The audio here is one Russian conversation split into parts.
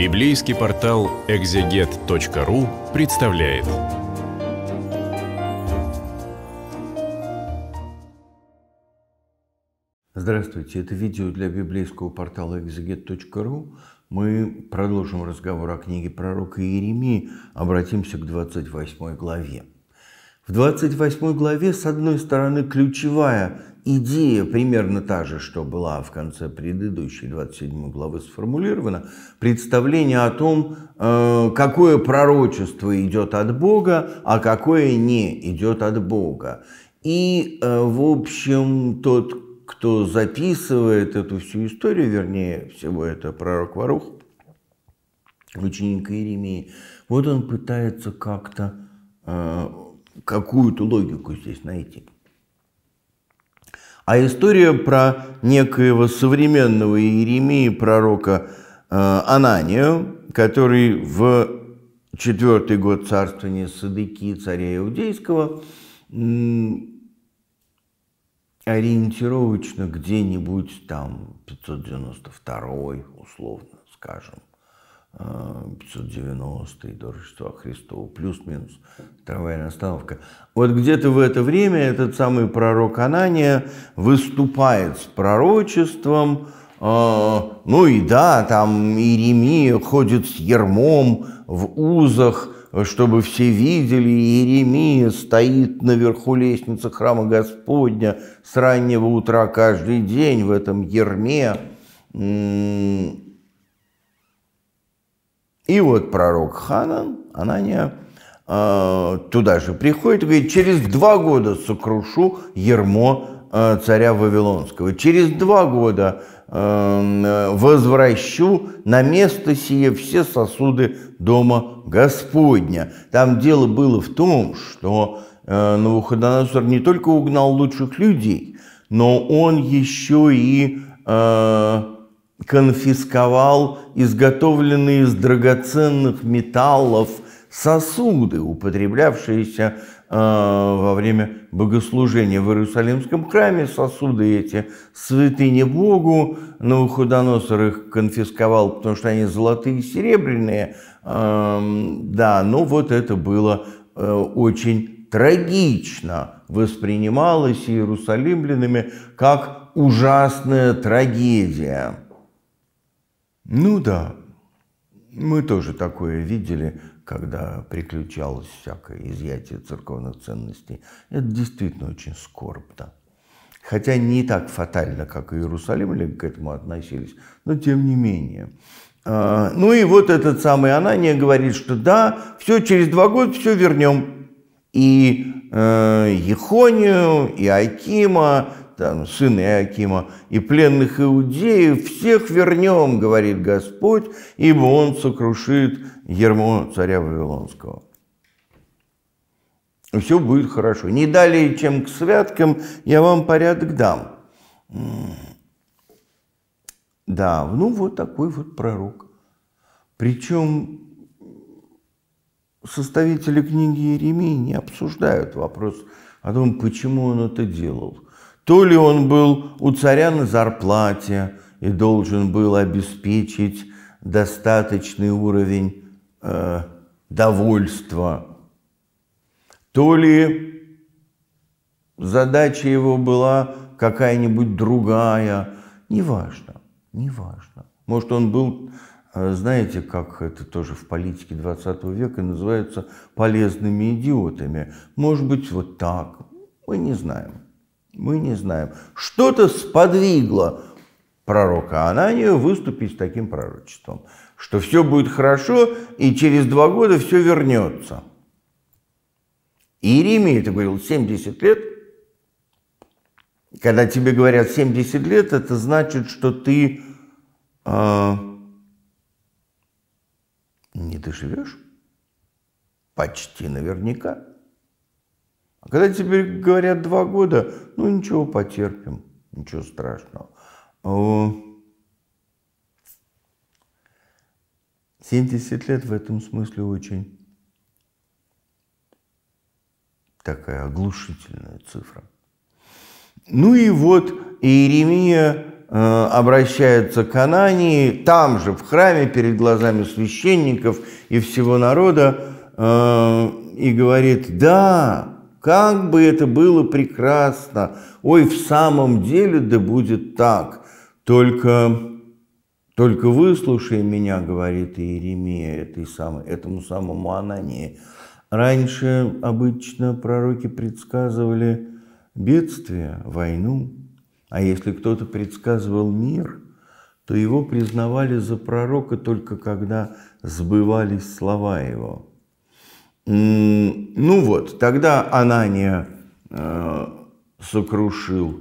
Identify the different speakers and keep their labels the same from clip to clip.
Speaker 1: Библейский портал экзегет.ру представляет. Здравствуйте, это видео для библейского портала экзегет.ру. Мы продолжим разговор о книге пророка Иеремии, обратимся к 28 главе. В 28 главе, с одной стороны, ключевая идея примерно та же, что была в конце предыдущей 27 главы сформулирована, представление о том, э, какое пророчество идет от Бога, а какое не идет от Бога. И, э, в общем, тот, кто записывает эту всю историю, вернее всего, это пророк Варух, ученик Иеремии, вот он пытается как-то э, какую-то логику здесь найти. А история про некоего современного Иеремии, пророка э, Ананию, который в четвертый год царствования Садыки, царя Иудейского, ориентировочно где-нибудь там 592 условно скажем, 590 до Рождества Христова, плюс-минус трамвайная остановка. Вот где-то в это время этот самый пророк Анания выступает с пророчеством, а, ну и да, там Иеремия ходит с ермом в узах, чтобы все видели, Иеремия стоит наверху лестницы храма Господня с раннего утра каждый день в этом ерме. И вот пророк Ханан, Анания, э, туда же приходит и говорит, через два года сокрушу ермо э, царя Вавилонского. Через два года эм, э, возвращу на место сие все сосуды дома Господня. Там дело было в том, что Навуходоносор не только угнал лучших людей, но он еще и конфисковал изготовленные из драгоценных металлов сосуды, употреблявшиеся э, во время богослужения в Иерусалимском храме. Сосуды эти святыни Богу, Навуходоносор их конфисковал, потому что они золотые и серебряные. Эм, да, но вот это было э, очень трагично воспринималось иерусалимлянами как ужасная трагедия. Ну да, мы тоже такое видели, когда приключалось всякое изъятие церковных ценностей. Это действительно очень скорбно. Хотя не так фатально, как Иерусалим, или к этому относились, но тем не менее. А, ну и вот этот самый Анания говорит, что да, все, через два года все вернем. И э, Ехонию, и Акима, там, сына Иакима, и пленных иудеев, всех вернем, говорит Господь, ибо он сокрушит ермо царя Вавилонского. все будет хорошо. Не далее, чем к святкам, я вам порядок дам. Да, ну вот такой вот пророк. Причем составители книги Иеремии не обсуждают вопрос о том, почему он это делал – то ли он был у царя на зарплате и должен был обеспечить достаточный уровень э, довольства, то ли задача его была какая-нибудь другая, неважно, неважно. Может, он был, э, знаете, как это тоже в политике 20 века называется, полезными идиотами. Может быть, вот так, мы не знаем. Мы не знаем. Что-то сподвигло пророка Ананию выступить с таким пророчеством, что все будет хорошо, и через два года все вернется. Иеремия это говорил 70 лет. Когда тебе говорят 70 лет, это значит, что ты э, не доживешь. Почти наверняка. А когда теперь говорят два года, ну ничего, потерпим, ничего страшного. 70 а лет в этом смысле очень такая оглушительная цифра. Ну и вот Иеремия э, обращается к Анании, там же, в храме, перед глазами священников и всего народа, э, и говорит, да, как бы это было прекрасно! Ой, в самом деле да будет так! Только, только выслушай меня, говорит Иеремия этой самой, этому самому Анании. Раньше обычно пророки предсказывали бедствие, войну, а если кто-то предсказывал мир, то его признавали за пророка только когда сбывались слова его – ну вот, тогда Анания э, сокрушил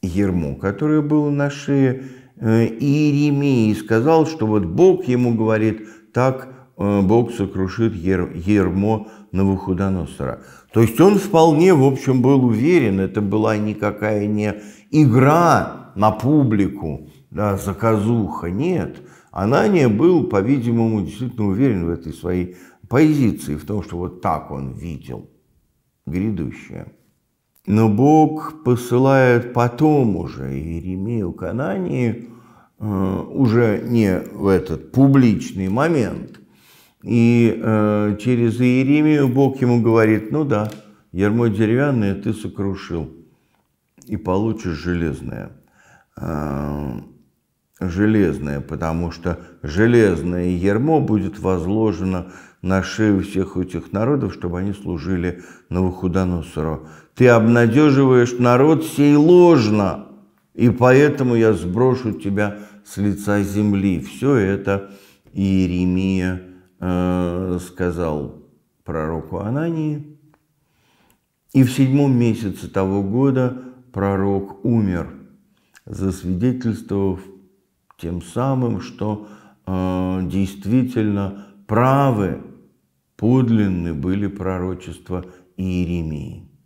Speaker 1: ермо, которое было на шее э, Иеремии, и сказал, что вот Бог ему говорит, так э, Бог сокрушит ер, ермо Навуходоносора. То есть он вполне, в общем, был уверен, это была никакая не игра на публику, да, заказуха, нет. Анания был, по-видимому, действительно уверен в этой своей позиции, в том, что вот так он видел грядущее. Но Бог посылает потом уже Иеремию к Анании, э, уже не в этот публичный момент. И э, через Иеремию Бог ему говорит, ну да, ярмо деревянное ты сокрушил и получишь железное. Э, железное, потому что железное ермо будет возложено на шею всех этих народов, чтобы они служили Навуходоносору. Ты обнадеживаешь народ сей ложно, и поэтому я сброшу тебя с лица земли. Все это Иеремия э, сказал пророку Анании. И в седьмом месяце того года пророк умер, засвидетельствовав тем самым, что э, действительно правы, подлинны были пророчества Иеремии.